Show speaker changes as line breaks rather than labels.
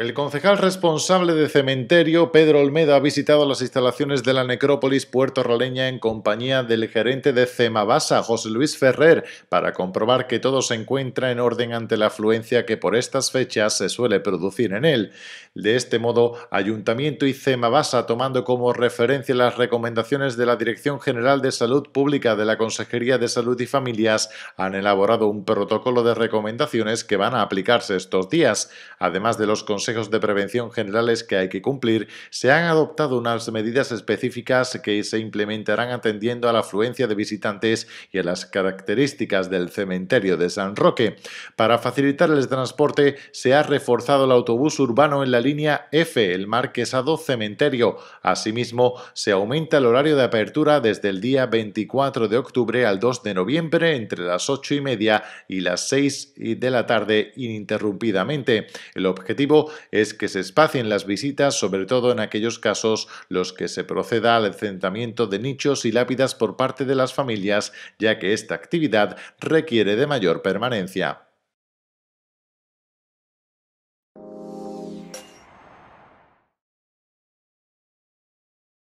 El concejal responsable de cementerio, Pedro Olmedo, ha visitado las instalaciones de la necrópolis Puerto Roleña en compañía del gerente de Cemabasa, José Luis Ferrer, para comprobar que todo se encuentra en orden ante la afluencia que por estas fechas se suele producir en él. De este modo, Ayuntamiento y Cemabasa, tomando como referencia las recomendaciones de la Dirección General de Salud Pública de la Consejería de Salud y Familias, han elaborado un protocolo de recomendaciones que van a aplicarse estos días, además de los consejos de prevención generales que hay que cumplir, se han adoptado unas medidas específicas que se implementarán atendiendo a la afluencia de visitantes y a las características del cementerio de San Roque. Para facilitar el transporte, se ha reforzado el autobús urbano en la línea F, el Marquesado Cementerio. Asimismo, se aumenta el horario de apertura desde el día 24 de octubre al 2 de noviembre entre las 8 y media y las 6 de la tarde ininterrumpidamente. El objetivo es que se espacien las visitas, sobre todo en aquellos casos los que se proceda al asentamiento de nichos y lápidas por parte de las familias, ya que esta actividad requiere de mayor permanencia.